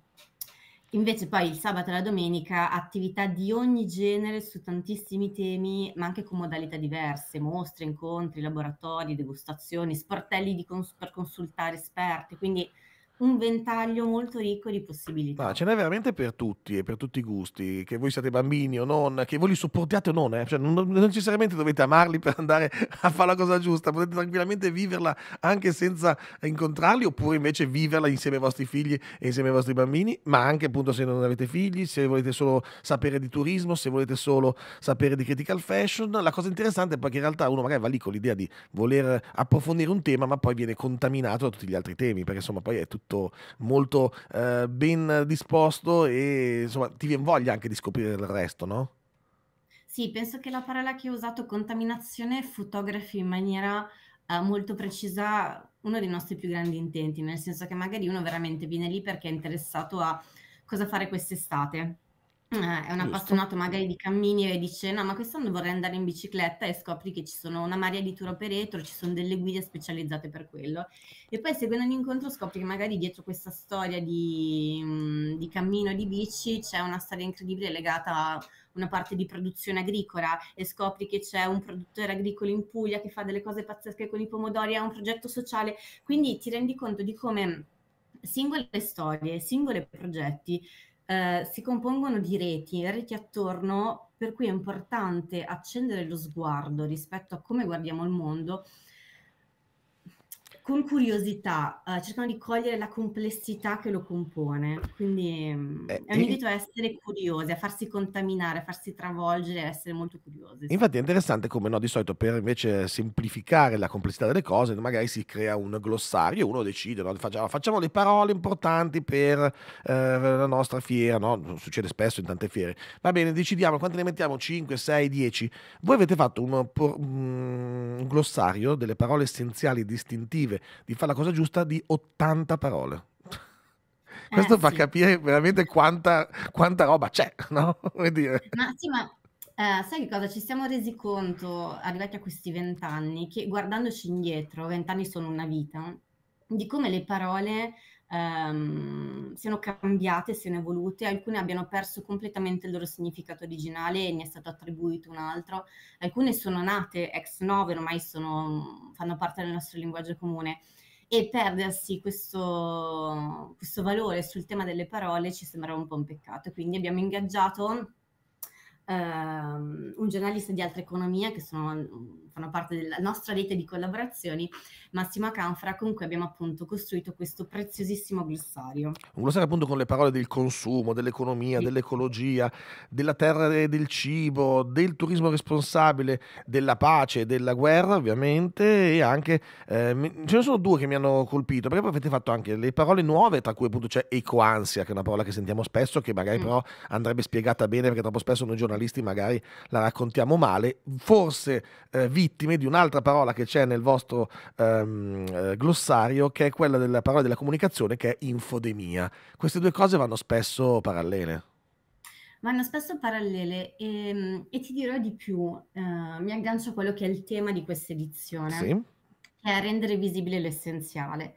Invece poi il sabato e la domenica attività di ogni genere su tantissimi temi, ma anche con modalità diverse, mostre, incontri, laboratori, degustazioni, sportelli cons- per consultare esperti, quindi un ventaglio molto ricco di possibilità. Ma ce n'è veramente per tutti e per tutti i gusti, che voi siate bambini o non, che voi li supportiate o non, eh? cioè, non, non, necessariamente dovete amarli per andare a fare la cosa giusta, potete tranquillamente viverla anche senza incontrarli oppure invece viverla insieme ai vostri figli e insieme ai vostri bambini, ma anche appunto se non avete figli, se volete solo sapere di turismo, se volete solo sapere di critical fashion, la cosa interessante è poi che in realtà uno magari va lì con l'idea di voler approfondire un tema, ma poi viene contaminato da tutti gli altri temi, perché insomma poi è tutto prodotto, molto eh, ben disposto e insomma ti viene voglia anche di scoprire il resto, no? Sì, penso che la parola che ho usato, contaminazione, fotografi in maniera eh, molto precisa uno dei nostri più grandi intenti, nel senso che magari uno veramente viene lì perché è interessato a cosa fare quest'estate eh, è un appassionato magari di cammini e dice no ma quest'anno vorrei andare in bicicletta e scopri che ci sono una marea di tour operator, ci sono delle guide specializzate per quello e poi seguendo un incontro scopri che magari dietro questa storia di, mm, di cammino di bici c'è una storia incredibile legata a una parte di produzione agricola e scopri che c'è un produttore agricolo in Puglia che fa delle cose pazzesche con i pomodori, ha un progetto sociale, quindi ti rendi conto di come singole storie, singoli progetti eh, si compongono di reti, reti attorno, per cui è importante accendere lo sguardo rispetto a come guardiamo il mondo con curiosità, eh, cercano di cogliere la complessità che lo compone. Quindi mm, Eh, è un e- invito a essere curiosi, a farsi contaminare, a farsi travolgere, a essere molto curiosi, Infatti è interessante come no, di solito per invece semplificare la complessità delle cose, magari si crea un glossario e uno decide, no, facciamo, facciamo le parole importanti per eh, la nostra fiera, no? succede spesso in tante fiere. Va bene, decidiamo quante ne mettiamo, 5, 6, 10. Voi avete fatto un, por- mm, un glossario delle parole essenziali distintive dire, di fare la cosa giusta di 80 parole. Eh, Questo eh, fa sì. capire veramente quanta, quanta roba c'è, no? Come dire. Ma sì, ma eh, sai che cosa? Ci siamo resi conto, arrivati a questi vent'anni, che guardandoci indietro, vent'anni sono una vita, di come le parole ehm, siano cambiate, siano evolute, alcune abbiano perso completamente il loro significato originale e ne è stato attribuito un altro, alcune sono nate ex nove, ormai sono, fanno parte del nostro linguaggio comune e perdersi questo, questo, valore sul tema delle parole ci sembrava un po' un peccato. Quindi abbiamo ingaggiato ehm, un giornalista di altra economia, che sono fanno parte della nostra rete di collaborazioni, Massimo Canfra, con cui abbiamo appunto costruito questo preziosissimo glossario. Un glossario appunto con le parole del consumo, dell'economia, sì. dell'ecologia, della terra e del cibo, del turismo responsabile, della pace, della guerra ovviamente e anche, eh, ce ne sono due che mi hanno colpito, perché poi avete fatto anche le parole nuove, tra cui appunto c'è ecoansia, che è una parola che sentiamo spesso, che magari mm. però andrebbe spiegata bene, perché troppo spesso noi giornalisti magari la raccontiamo male, forse eh, vi vittime di un'altra parola che c'è nel vostro ehm, eh, glossario, che è quella della parola della comunicazione, che è infodemia. Queste due cose vanno spesso parallele. Vanno spesso parallele e, ehm, e ti dirò di più, eh, mi aggancio a quello che è il tema di questa edizione, sì. che è rendere visibile l'essenziale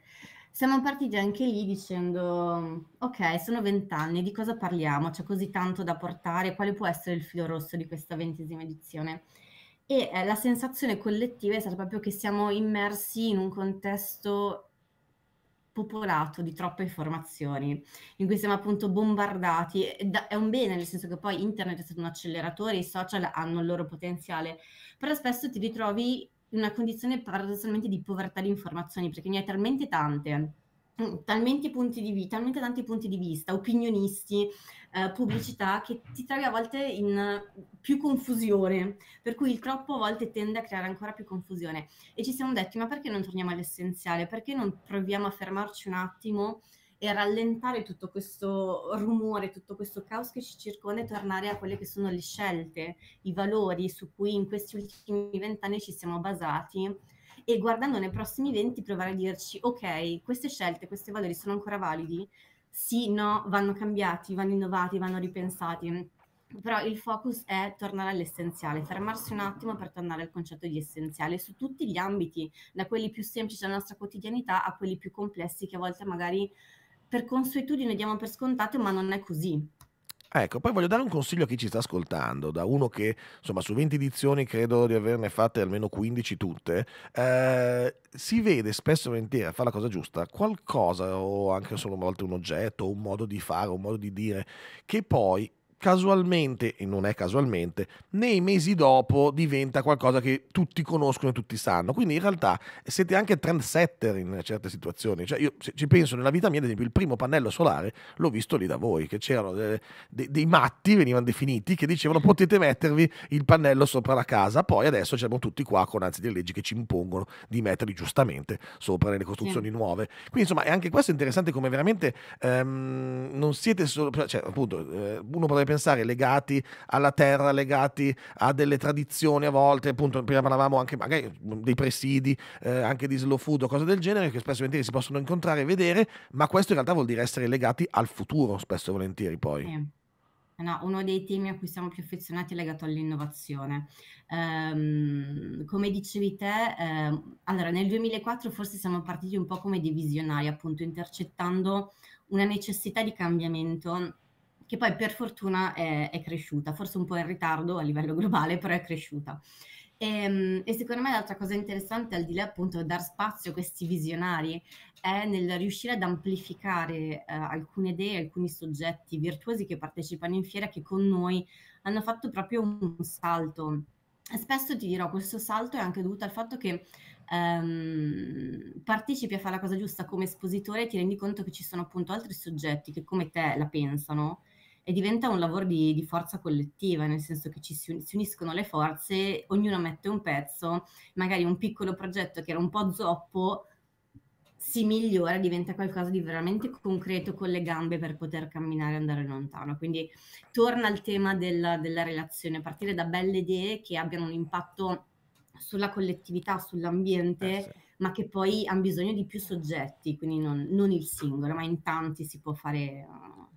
siamo partiti anche lì dicendo, ok, sono vent'anni, di cosa parliamo? C'è così tanto da portare, quale può essere il filo rosso di questa ventesima edizione? e eh, la sensazione collettiva è stata proprio che siamo immersi in un contesto popolato di troppe informazioni, in cui siamo appunto bombardati. È un bene, nel senso che poi internet è stato un acceleratore, i social hanno il loro potenziale, però spesso ti ritrovi in una condizione paradossalmente di povertà di informazioni, perché ne hai talmente tante Mm, talmente punti di vista, talmente tanti punti di vista, opinionisti, eh, pubblicità, che ti trovi a volte in mm, più confusione, per cui il troppo a volte tende a creare ancora più confusione. E ci siamo detti, ma perché non torniamo all'essenziale? Perché non proviamo a fermarci un attimo e a rallentare tutto questo rumore, tutto questo caos che ci circonda e tornare a quelle che sono le scelte, i valori su cui in questi ultimi vent'anni ci siamo basati? e guardando nei prossimi eventi provare a dirci ok, queste scelte, questi valori sono ancora validi? Sì, no, vanno cambiati, vanno innovati, vanno ripensati. Però il focus è tornare all'essenziale, fermarsi un attimo per tornare al concetto di essenziale su tutti gli ambiti, da quelli più semplici della nostra quotidianità a quelli più complessi che a volte magari per consuetudine diamo per scontato, ma non è così Ecco, poi voglio dare un consiglio a chi ci sta ascoltando, da uno che insomma su 20 edizioni credo di averne fatte almeno 15 tutte, eh, si vede spesso e volentieri a fare la cosa giusta qualcosa o anche solo a volte un oggetto, un modo di fare, un modo di dire, che poi casualmente, e non è casualmente, nei mesi dopo diventa qualcosa che tutti conoscono e tutti sanno. Quindi in realtà siete anche trendsetter in certe situazioni. Cioè io ci penso nella vita mia, ad esempio, il primo pannello solare l'ho visto lì da voi, che c'erano de, eh, de, dei matti, venivano definiti, che dicevano potete mettervi il pannello sopra la casa, poi adesso siamo tutti qua con anzi delle leggi che ci impongono di metterli giustamente sopra nelle costruzioni sì. nuove. Quindi insomma, è anche questo interessante come veramente ehm, non siete solo... Cioè, appunto, eh, uno potrebbe pensare legati alla terra, legati a delle tradizioni a volte, appunto prima parlavamo anche magari dei presidi, eh, anche di slow food o cose del genere, che spesso e volentieri si possono incontrare e vedere, ma questo in realtà vuol dire essere legati al futuro spesso e volentieri poi. Sì. Eh no, uno dei temi a cui siamo più affezionati è legato all'innovazione. Um, come dicevi te, um, allora nel 2004 forse siamo partiti un po' come divisionari, appunto intercettando una necessità di cambiamento che poi per fortuna è, è, cresciuta, forse un po' in ritardo a livello globale, però è cresciuta. E, ehm, e secondo me l'altra cosa interessante, al di là appunto di dar spazio a questi visionari, è nel riuscire ad amplificare eh, alcune idee, alcuni soggetti virtuosi che partecipano in fiera, che con noi hanno fatto proprio un salto. Spesso ti dirò, questo salto è anche dovuto al fatto che ehm, partecipi a fare la cosa giusta come espositore e ti rendi conto che ci sono appunto altri soggetti che come te la pensano e diventa un lavoro di, di forza collettiva, nel senso che ci si, uniscono le forze, ognuno mette un pezzo, magari un piccolo progetto che era un po' zoppo si migliora, diventa qualcosa di veramente concreto con le gambe per poter camminare e andare lontano. Quindi torna al tema della, della relazione, partire da belle idee che abbiano un impatto sulla collettività, sull'ambiente, eh sì. ma che poi hanno bisogno di più soggetti, quindi non, non, il singolo, ma in tanti si può fare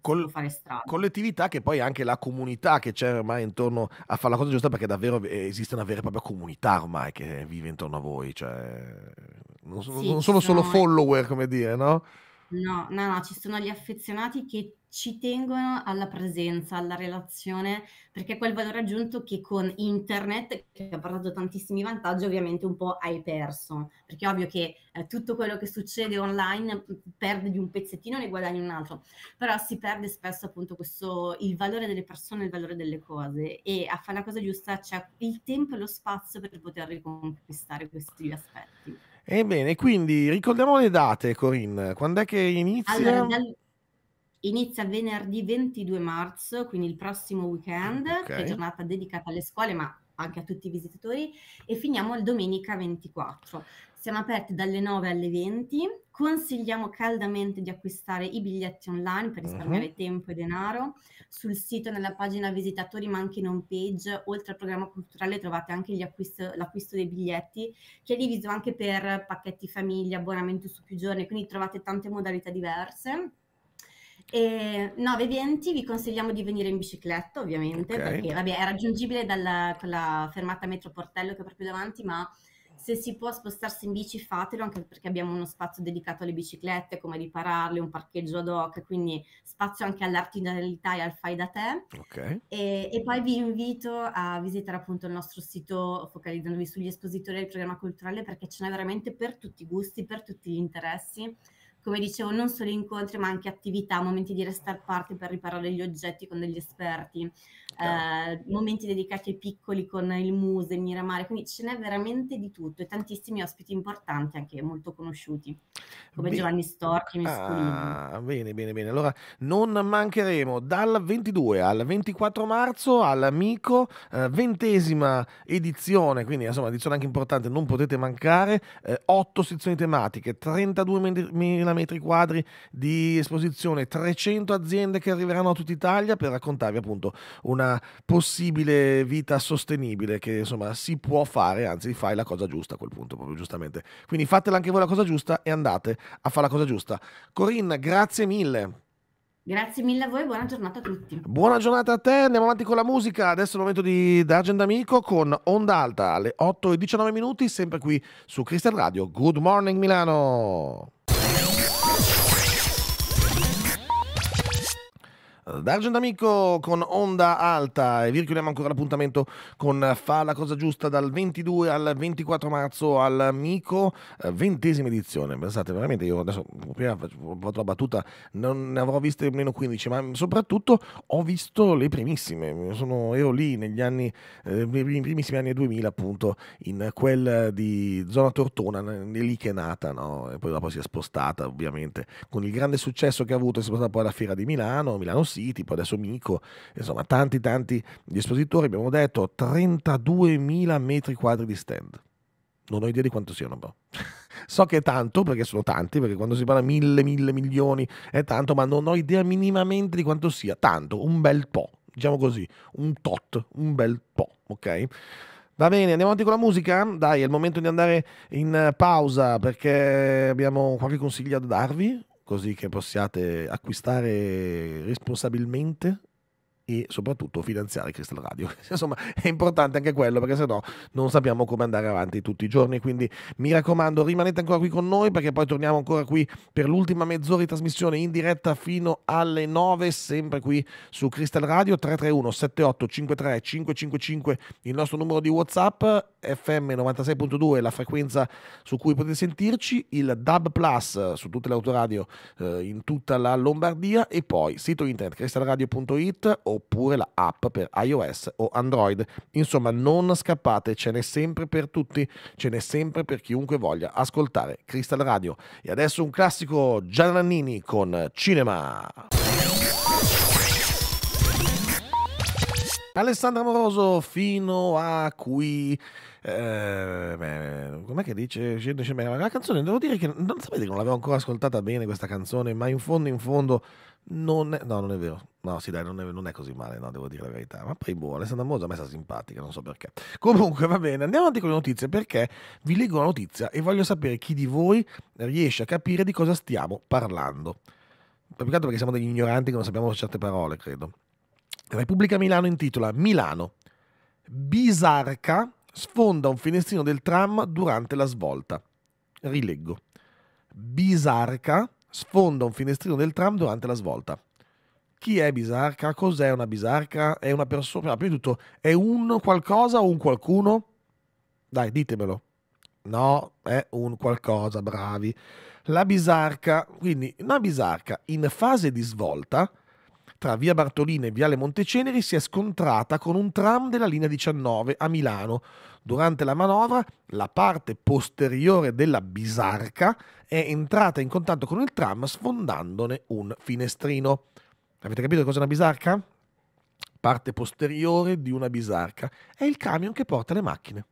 Col, collettività che poi anche la comunità che c'è ormai intorno a fare la cosa giusta perché davvero eh, esiste una vera e propria comunità ormai che vive intorno a voi, cioè non, so, sì, non sono solo follower come dire, no? No, no, no, ci sono gli affezionati che ci tengono alla presenza, alla relazione, perché quel valore aggiunto che con internet, che ha portato tantissimi vantaggi, ovviamente un po' hai perso, perché è ovvio che eh, tutto quello che succede online mm, perde di un pezzettino e ne guadagni un altro, però si perde spesso appunto questo, il valore delle persone, il valore delle cose e a fare la cosa giusta c'è il tempo e lo spazio per poter riconquistare questi aspetti. Ebbene, quindi ricordiamo le date, Corinne. Quando è che inizia? Allora, Inizia venerdì 22 marzo, quindi il prossimo weekend, okay. che è giornata dedicata alle scuole, ma anche a tutti i visitatori e finiamo il domenica 24. Siamo aperti dalle 9 alle 20. Consigliamo caldamente di acquistare i biglietti online per mhm. risparmiare uh-huh. tempo e denaro. Sul sito, nella pagina visitatori, ma anche in home page, oltre al programma culturale, trovate anche acquisto, l'acquisto dei biglietti, che è diviso anche per pacchetti famiglia, abbonamento su più giorni, quindi trovate tante modalità diverse. E 9.20 vi consigliamo di venire in bicicletta, ovviamente, okay. perché vabbè, è raggiungibile dalla, la fermata metro Portello che è proprio davanti, ma se si può spostarsi in bici fatelo, anche perché abbiamo uno spazio dedicato alle biciclette, come ripararle, un parcheggio ad hoc, quindi spazio anche all'artigianalità e al fai da te. Okay. E, e, poi vi invito a visitare appunto il nostro sito focalizzandovi sugli espositori del programma culturale perché ce n'è veramente per tutti i gusti, per tutti gli interessi come dicevo, non solo incontri, ma anche attività, momenti di restare parte per riparare gli oggetti con degli esperti, eh, momenti dedicati ai piccoli con il Muse, il Miramare, quindi ce n'è veramente di tutto e tantissimi ospiti importanti, anche molto conosciuti, come Be- Giovanni Storchi, ah, Bene, bene, bene. Allora non mancheremo dal 22 al 24 marzo all'amico, eh, ventesima edizione, quindi insomma edizione anche importante, non potete mancare, eh, 8 sezioni tematiche, 32 32.000 metri quadri di esposizione, 300 aziende che arriveranno a tutta Italia per raccontarvi appunto una possibile vita sostenibile che insomma si può fare, anzi fai la cosa giusta a quel punto, proprio giustamente. Quindi fatela anche voi la cosa giusta e andate a fare la cosa giusta. Corinne, grazie mille. Grazie mille a voi, buona giornata a tutti. Buona giornata a te, andiamo avanti con la musica. Adesso è il momento di D'Argent D'Amico con Onda Alta alle 8 e 19 minuti, sempre qui su Crystal Radio. Good morning Milano! Eh, D'Argent Amico con Onda Alta e vi ricordiamo ancora l'appuntamento con Fa la cosa giusta dal 22 al 24 marzo al Mico, eh, ventesima edizione. Pensate veramente, io adesso prima vado la battuta, non ne avrò viste meno 15, ma soprattutto ho visto le primissime. Sono, ero lì negli anni, eh, nei primissimi anni 2000 appunto, in quel di zona Tortona, lì che è nata, no? e poi dopo si è spostata ovviamente con il grande successo che ha avuto, si è spostata poi alla Fiera di Milano, Milano sì, tipo adesso Mico, insomma tanti tanti gli espositori, abbiamo detto 32.000 metri quadri di stand. Non ho idea di quanto siano, però. so che è tanto, perché sono tanti, perché quando si parla di mille, mille milioni è tanto, ma non ho idea minimamente di quanto sia. Tanto, un bel po', diciamo così, un tot, un bel po', ok? Va bene, andiamo avanti con la musica? Dai, è il momento di andare in pausa perché abbiamo qualche consiglio da darvi così che possiate acquistare responsabilmente e soprattutto finanziare Crystal Radio. Insomma, è importante anche quello perché sennò non sappiamo come andare avanti tutti i giorni. Quindi mi raccomando, rimanete ancora qui con noi perché poi torniamo ancora qui per l'ultima mezz'ora di trasmissione in diretta fino alle 9, sempre qui su Crystal Radio 331 78 53 555 il nostro numero di WhatsApp FM 96.2 la frequenza su cui potete sentirci, il DAB Plus eh, su tutte le autoradio eh, in tutta la Lombardia e poi sito internet cristalradio.it oppure la app per iOS o Android. Insomma, non scappate, ce n'è sempre per tutti, ce n'è sempre per chiunque voglia ascoltare Crystal Radio. E adesso un classico Giannannini con Cinema. Alessandro Amoroso fino a qui. Eh, com'è che dice? La canzone, devo dire che non sapete che non l'avevo ancora ascoltata bene questa canzone, ma in fondo, in fondo, non è, no, non è vero. No, sì, dai, non è, non è così male, no, devo dire la verità. Ma poi, boh, Alessandra Mosa a me sta simpatica, non so perché. Comunque, va bene, andiamo avanti con le notizie perché vi leggo la notizia e voglio sapere chi di voi riesce a capire di cosa stiamo parlando. Peccato perché siamo degli ignoranti che non sappiamo certe parole, credo. Repubblica Milano intitola Milano. Bisarca sfonda un finestrino del tram durante la svolta. Rileggo. Bisarca sfonda un finestrino del tram durante la svolta. Chi è bisarca? Cos'è una bisarca? È una persona? prima di tutto, è un qualcosa o un qualcuno? Dai, ditemelo. No, è un qualcosa, bravi. La bisarca, quindi una bisarca in fase di svolta tra via Bartolina e viale Monteceneri si è scontrata con un tram della linea 19 a Milano. Durante la manovra la parte posteriore della bisarca è entrata in contatto con il tram sfondandone un finestrino. Avete capito cosa è una bisarca? Parte posteriore di una bisarca è il camion che porta le macchine.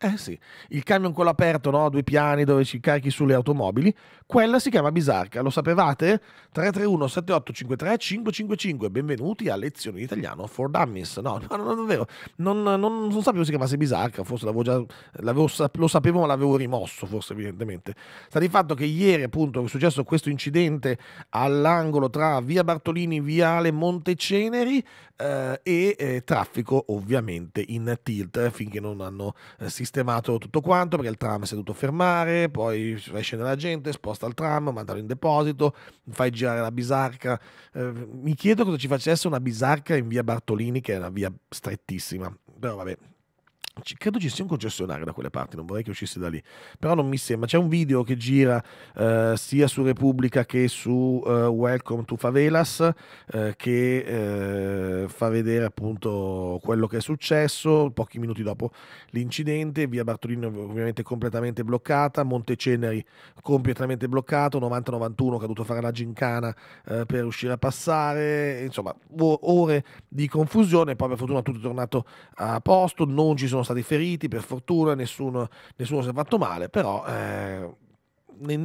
Eh sì, il camion con l'aperto, no? Due piani dove ci carichi sulle automobili. Quella si chiama Bisarca, lo sapevate? 331 7853 555. Benvenuti a Lezione di Italiano for Dummies. No, no, no, non Non, non, non sapevo si chiamasse Bisarca, forse l'avevo già, l'avevo, lo sapevo ma l'avevo rimosso, forse evidentemente. Sta di fatto che ieri appunto è successo questo incidente all'angolo tra via Bartolini, e viale Monteceneri, eh, e eh, traffico ovviamente in tilt eh, finché non hanno eh, sistemato tutto quanto perché il tram si è dovuto fermare, poi esce la gente, sposta il tram, mandalo in deposito, fai girare la bisarca. Eh, mi chiedo cosa ci facesse una bisarca in via Bartolini che è una via strettissima, però vabbè, Credo ci sia un concessionario da quelle parti, non vorrei che uscisse da lì, però non mi sembra. C'è un video che gira eh, sia su Repubblica che su eh, Welcome to Favelas eh, che eh, fa vedere appunto quello che è successo pochi minuti dopo l'incidente. Via Bartolino ovviamente completamente bloccata, Monte Ceneri completamente bloccato, 90-91 che ha dovuto fare la gincana eh, per riuscire a passare, insomma ore di confusione, poi per fortuna tutto è tornato a posto, non ci sono sono stati feriti, per fortuna nessuno, nessuno si è fatto male, però eh,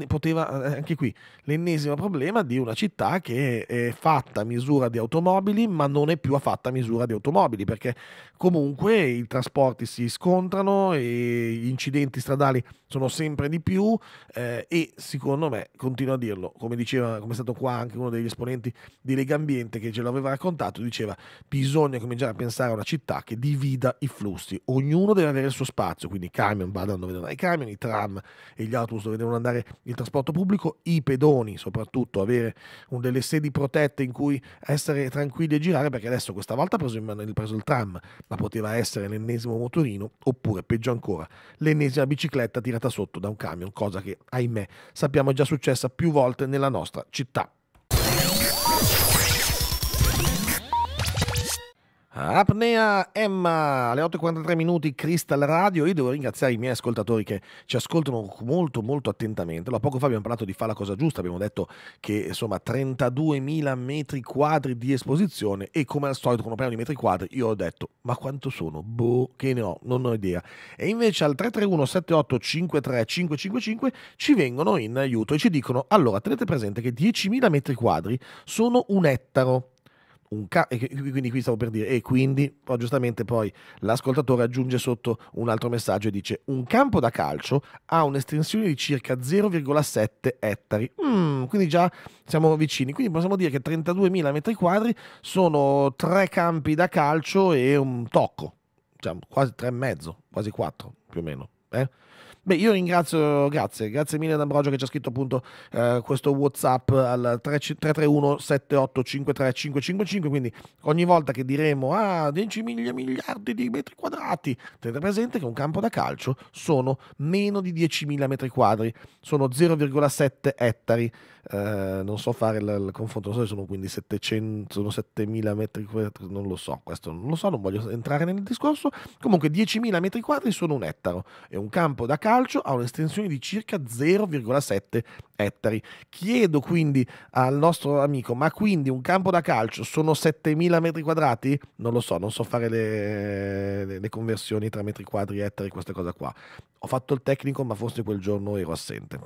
poteva, eh, eh, anche qui, l'ennesimo problema di una città che è fatta a misura di automobili, ma non è più a fatta a misura di automobili, perché comunque i trasporti si scontrano, gli incidenti stradali sono sempre di più eh, e secondo me, continuo a dirlo, come diceva, come è stato qua anche uno degli esponenti di Lega Ambiente che ce l'aveva raccontato, diceva bisogna cominciare a pensare a una città che divida i flussi, ognuno deve avere il suo spazio, quindi i camion vadano dove devono andare i camion, i tram e gli autobus dove devono andare utilizzare il trasporto pubblico, i pedoni soprattutto, avere un delle sedi protette in cui essere tranquilli e girare, perché adesso questa volta ha preso, preso il tram, ma poteva essere l'ennesimo motorino, oppure peggio ancora, l'ennesima bicicletta tirata sotto da un camion, cosa che ahimè sappiamo è già successa più volte nella nostra città. Apnea Emma, alle 8.43 minuti Crystal Radio, io devo ringraziare i miei ascoltatori che ci ascoltano molto molto attentamente, allora, poco fa abbiamo parlato di fare la cosa giusta, abbiamo detto che insomma 32.000 metri quadri di esposizione e come al solito quando parliamo di metri quadri io ho detto ma quanto sono? Boh, che ne ho, non ho idea. E invece al 331 78 555 ci vengono in aiuto e ci dicono allora tenete presente che 10.000 metri quadri sono un ettaro un ca- quindi qui stavo per dire, e quindi poi oh, giustamente poi l'ascoltatore aggiunge sotto un altro messaggio e dice un campo da calcio ha un'estensione di circa 0,7 ettari, mm, quindi già siamo vicini, quindi possiamo dire che 32.000 metri quadri sono tre campi da calcio e un tocco, cioè quasi tre e mezzo, quasi quattro più o meno. Eh? Beh, io ringrazio, grazie, grazie mille ad Ambrogio che ci ha scritto appunto eh, questo WhatsApp al 331 7853 555, quindi ogni volta che diremo ah 10 miglia, miliardi di metri quadrati, tenete presente che un campo da calcio sono meno di 10.000 metri quadri, sono 0,7 ettari, eh, non so fare il, il, confronto, non so se sono quindi 700, sono 7.000 metri quadri, non lo so, questo non lo so, non voglio entrare nel discorso, comunque 10.000 metri quadri sono un ettaro e un campo da calcio ha un'estensione di circa 0,7 ettari. Chiedo quindi al nostro amico, ma quindi un campo da calcio sono 7.000 metri quadrati? Non lo so, non so fare le, le, le conversioni tra metri quadri, ettari, queste cose qua. Ho fatto il tecnico, ma forse quel giorno ero assente.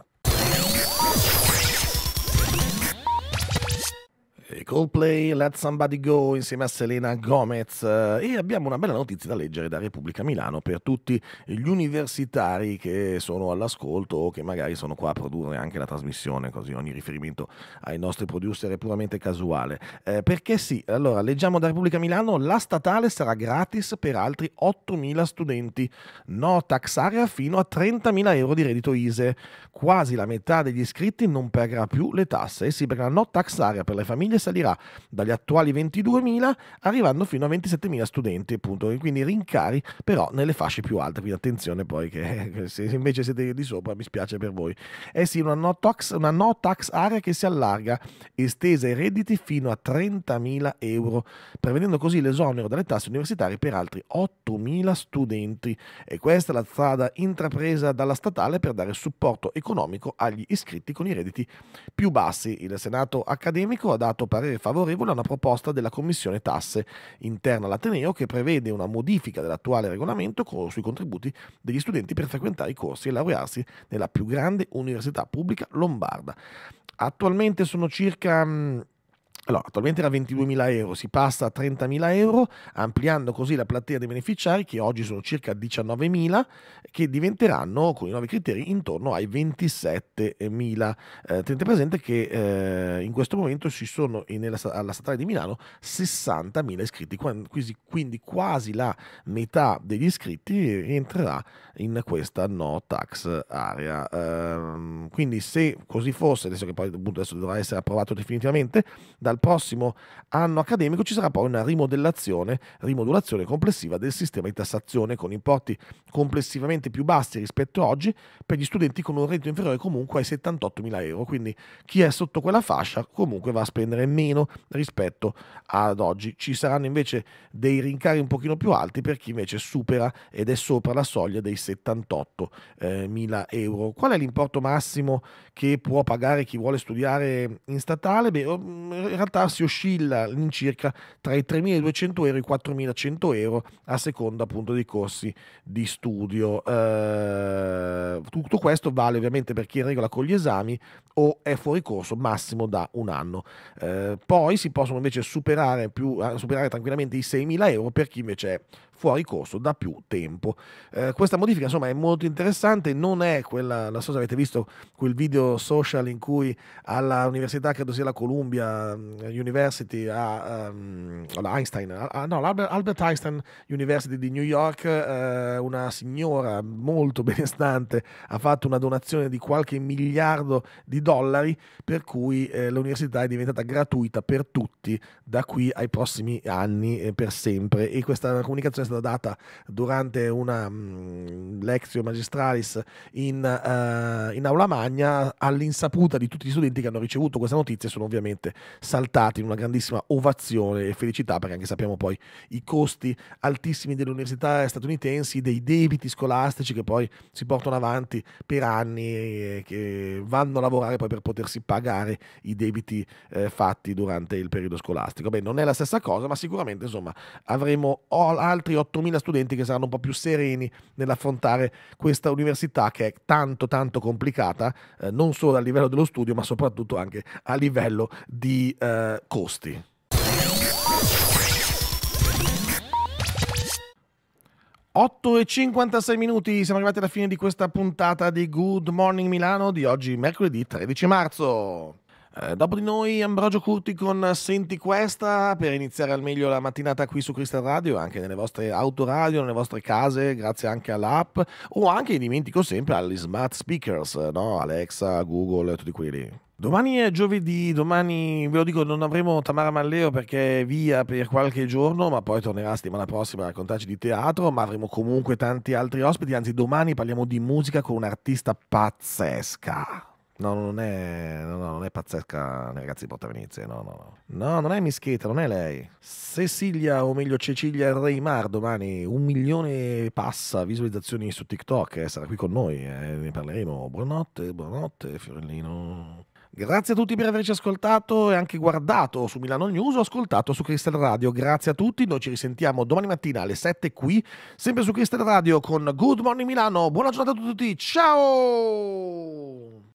Coldplay, Let Somebody Go insieme a Selena Gomez eh, e abbiamo una bella notizia da leggere da Repubblica Milano per tutti gli universitari che sono all'ascolto o che magari sono qua a produrre anche la trasmissione, così ogni riferimento ai nostri producer è puramente casuale. Eh, perché sì, allora leggiamo da Repubblica Milano, la statale sarà gratis per altri 8.000 studenti, no tax area fino a 30.000 euro di reddito ISE, quasi la metà degli iscritti non pagherà più le tasse, e eh sì perché la no tax area per le famiglie salirà dagli attuali 22.000 arrivando fino a 27.000 studenti, appunto, quindi rincari però nelle fasce più alte, quindi attenzione poi che se invece siete di sopra mi spiace per voi. Eh sì, una no tax, una no tax area che si allarga, estesa ai redditi fino a 30.000 euro, prevedendo così l'esonero dalle tasse universitarie per altri 8.000 studenti e questa è la strada intrapresa dalla statale per dare supporto economico agli iscritti con i redditi più bassi. Il Senato accademico ha dato espresso parere favorevole a una proposta della Commissione Tasse interna all'Ateneo che prevede una modifica dell'attuale regolamento sui contributi degli studenti per frequentare i corsi e laurearsi nella più grande università pubblica lombarda. Attualmente sono circa allora, attualmente era 22.000 euro, si passa a 30.000 euro, ampliando così la platea dei beneficiari, che oggi sono circa 19.000, che diventeranno, con i nuovi criteri, intorno ai 27.000. Eh, tenete presente che eh, in questo momento ci sono nella, alla statale di Milano 60.000 iscritti, quindi, quindi quasi la metà degli iscritti rientrerà in questa no tax area. Eh, quindi se così fosse, adesso che poi appunto adesso dovrà essere approvato definitivamente, da dal prossimo anno accademico ci sarà poi una rimodellazione, rimodulazione complessiva del sistema di tassazione con importi complessivamente più bassi rispetto a oggi per gli studenti con un reddito inferiore comunque ai 78.000 euro. Quindi chi è sotto quella fascia comunque va a spendere meno rispetto ad oggi. Ci saranno invece dei rincari un pochino più alti per chi invece supera ed è sopra la soglia dei 78.000 euro. Qual è l'importo massimo che può pagare chi vuole studiare in statale? Beh, mm, realtà si oscilla all'incirca tra i 3.200 euro e i 4.100 euro a seconda appunto dei corsi di studio. Eh, tutto questo vale ovviamente per chi è in regola con gli esami o è fuori corso massimo da un anno. Eh, poi si possono invece superare, più, eh, superare tranquillamente i 6.000 euro per chi invece è fuori corso da più tempo. Eh, questa modifica insomma è molto interessante, non è quella, non so se avete visto quel video social in cui alla università, credo sia la Columbia mm, University, a, um, Einstein, a, no, Albert Einstein University di New York, eh, una signora molto benestante ha fatto una donazione di qualche miliardo di dollari per cui eh, l'università è diventata gratuita per tutti da qui ai prossimi anni per sempre e questa comunicazione è stata stata data durante una um, lexio magistralis in, uh, in aula magna all'insaputa di tutti gli studenti che hanno ricevuto questa notizia sono ovviamente saltati in una grandissima ovazione e felicità perché anche sappiamo poi i costi altissimi dell'università statunitensi, dei debiti scolastici che poi si portano avanti per anni e che vanno a lavorare poi per potersi pagare i debiti eh, fatti durante il periodo scolastico. Beh, non è la stessa cosa, ma sicuramente insomma avremo altri altri 8.000 studenti che saranno un po' più sereni nell'affrontare questa università che è tanto tanto complicata, eh, non solo a livello dello studio, ma soprattutto anche a livello di eh, costi. e 56 minuti, siamo arrivati alla fine di questa puntata di Good Morning Milano di oggi, mercoledì 13 marzo. Eh, dopo di noi Ambrogio Curti con Senti Questa per iniziare al meglio la mattinata qui su Crystal Radio, anche nelle vostre autoradio, nelle vostre case, grazie anche all'app o anche, dimentico sempre, agli smart speakers, no? Alexa, Google, tutti quelli. Domani è giovedì, domani ve lo dico non avremo Tamara Malleo perché è via per qualche giorno, ma poi tornerà settimana prossima a raccontarci di teatro, ma avremo comunque tanti altri ospiti, anzi domani parliamo di musica con un'artista pazzesca. No, non è, no, non è pazzesca ragazzi di Porta Venezia, no, no, no. No, non è Mischeta, non è lei. Cecilia, o meglio Cecilia Reimar, domani un milione passa visualizzazioni su TikTok, eh, sarà qui con noi, eh, ne parleremo. Buonanotte, buonanotte Fiorellino. Grazie a tutti per averci ascoltato e anche guardato su Milano News o ascoltato su Crystal Radio. Grazie a tutti, noi ci risentiamo domani mattina alle 7 qui, sempre su Crystal Radio con Good Morning Milano. Buona giornata a tutti, ciao!